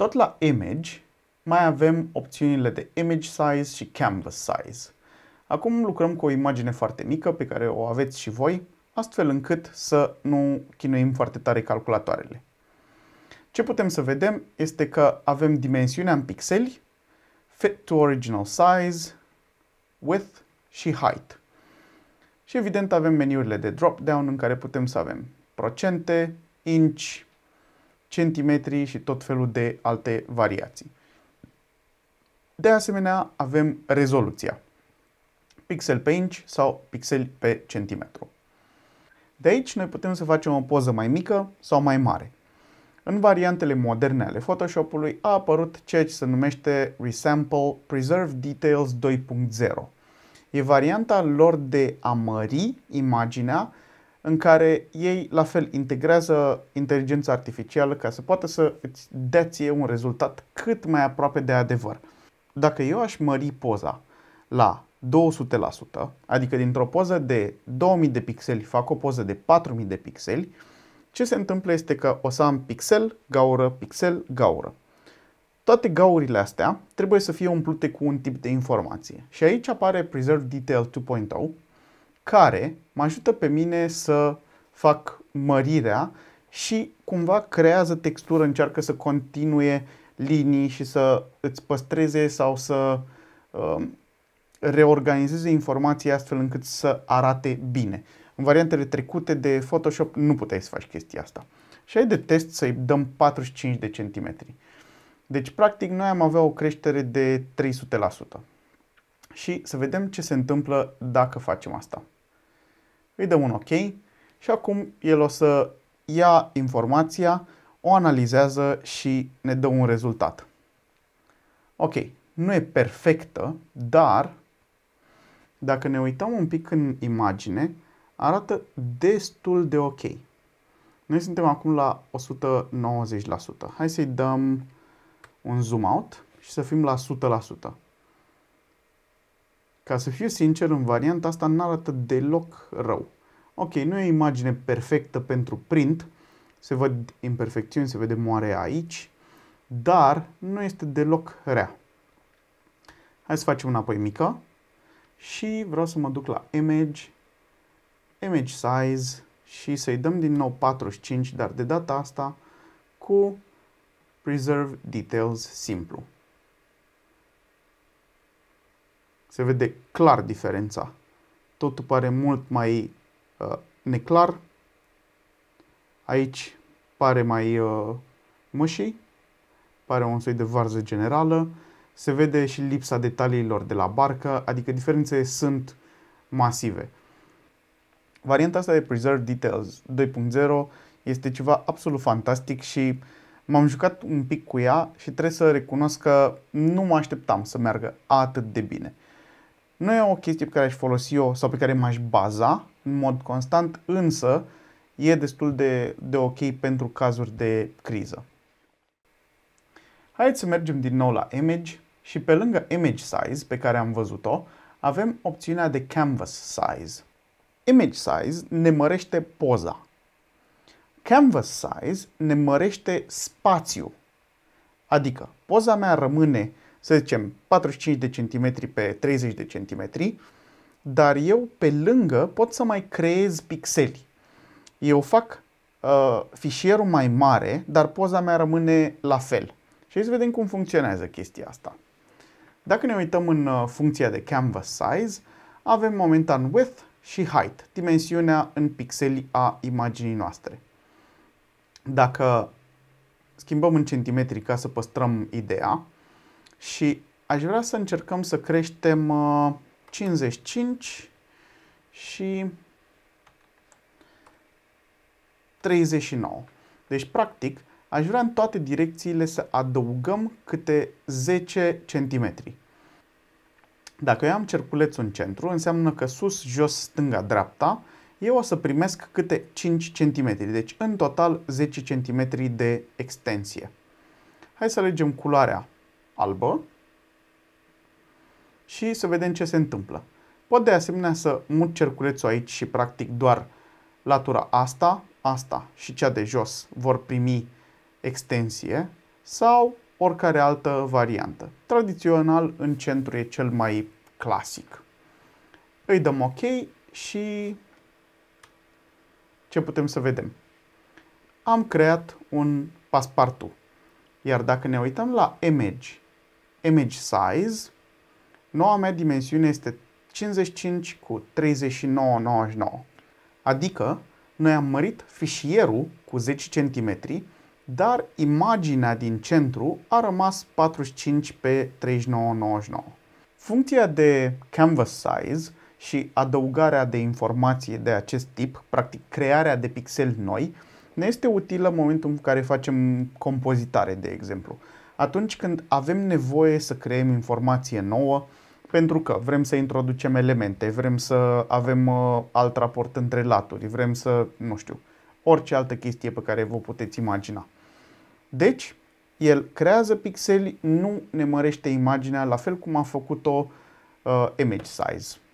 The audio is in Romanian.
Tot la Image mai avem opțiunile de Image Size și Canvas Size. Acum lucrăm cu o imagine foarte mică pe care o aveți și voi, astfel încât să nu chinuim foarte tare calculatoarele. Ce putem să vedem este că avem dimensiunea în pixeli, Fit to Original Size, Width și Height. Și evident avem meniurile de drop-down în care putem să avem procente, inch centimetri și tot felul de alte variații. De asemenea, avem rezoluția. Pixel pe inch sau pixel pe centimetru. De aici noi putem să facem o poză mai mică sau mai mare. În variantele moderne ale Photoshop-ului a apărut ceea ce se numește Resample Preserve Details 2.0. E varianta lor de a mări imaginea în care ei la fel integrează inteligența artificială ca să poată să îți dea ție un rezultat cât mai aproape de adevăr. Dacă eu aș mări poza la 200%, adică dintr-o poză de 2000 de pixeli fac o poză de 4000 de pixeli, ce se întâmplă este că o să am pixel, gaură, pixel, gaură. Toate gaurile astea trebuie să fie umplute cu un tip de informație. Și aici apare Preserve Detail 2.0, care mă ajută pe mine să fac mărirea și cumva creează textură, încearcă să continue linii și să îți păstreze sau să um, reorganizeze informații astfel încât să arate bine. În variantele trecute de Photoshop nu puteai să faci chestia asta. Și ai de test să-i dăm 45 de centimetri. Deci, practic, noi am avea o creștere de 300% și să vedem ce se întâmplă dacă facem asta. Îi dăm un OK și acum el o să ia informația, o analizează și ne dă un rezultat. Ok, nu e perfectă, dar dacă ne uităm un pic în imagine, arată destul de ok. Noi suntem acum la 190%. Hai să-i dăm un zoom out și să fim la 100%. Ca să fiu sincer, în varianta asta nu arată deloc rău. Ok, nu e o imagine perfectă pentru print, se văd imperfecțiuni, se vede moare aici, dar nu este deloc rea. Hai să facem înapoi mică și vreau să mă duc la image, image size și să-i dăm din nou 45, dar de data asta cu preserve details simplu. se vede clar diferența. Totul pare mult mai uh, neclar. Aici pare mai uh, mâșii, pare un soi de varză generală. Se vede și lipsa detaliilor de la barcă, adică diferențele sunt masive. Varianta asta de Preserve Details 2.0 este ceva absolut fantastic și m-am jucat un pic cu ea și trebuie să recunosc că nu mă așteptam să meargă atât de bine. Nu e o chestie pe care aș folosi eu sau pe care m-aș baza în mod constant, însă e destul de, de ok pentru cazuri de criză. Haideți să mergem din nou la Image și pe lângă Image Size pe care am văzut-o, avem opțiunea de Canvas Size. Image Size ne mărește poza. Canvas Size ne mărește spațiu. Adică poza mea rămâne să zicem, 45 de centimetri pe 30 de centimetri, dar eu pe lângă pot să mai creez pixeli. Eu fac uh, fișierul mai mare, dar poza mea rămâne la fel. Și hai să vedem cum funcționează chestia asta. Dacă ne uităm în uh, funcția de canvas size, avem momentan width și height, dimensiunea în pixeli a imaginii noastre. Dacă schimbăm în centimetri ca să păstrăm ideea, și aș vrea să încercăm să creștem 55 uh, și 39. Deci, practic, aș vrea în toate direcțiile să adăugăm câte 10 cm. Dacă eu am cerculețul în centru, înseamnă că sus, jos, stânga, dreapta, eu o să primesc câte 5 cm, deci în total 10 cm de extensie. Hai să alegem culoarea albă și să vedem ce se întâmplă. Pot de asemenea să mut cerculețul aici și practic doar latura asta, asta și cea de jos vor primi extensie sau oricare altă variantă. Tradițional în centru e cel mai clasic. Îi dăm OK și ce putem să vedem? Am creat un paspartu. Iar dacă ne uităm la image image size. Noua mea dimensiune este 55 cu 39,99. Adică, noi am mărit fișierul cu 10 cm, dar imaginea din centru a rămas 45 pe 39,99. Funcția de canvas size și adăugarea de informații de acest tip, practic crearea de pixeli noi, ne este utilă în momentul în care facem compozitare, de exemplu atunci când avem nevoie să creăm informație nouă, pentru că vrem să introducem elemente, vrem să avem uh, alt raport între laturi, vrem să, nu știu, orice altă chestie pe care vă puteți imagina. Deci, el creează pixeli, nu ne mărește imaginea la fel cum a făcut-o uh, image size.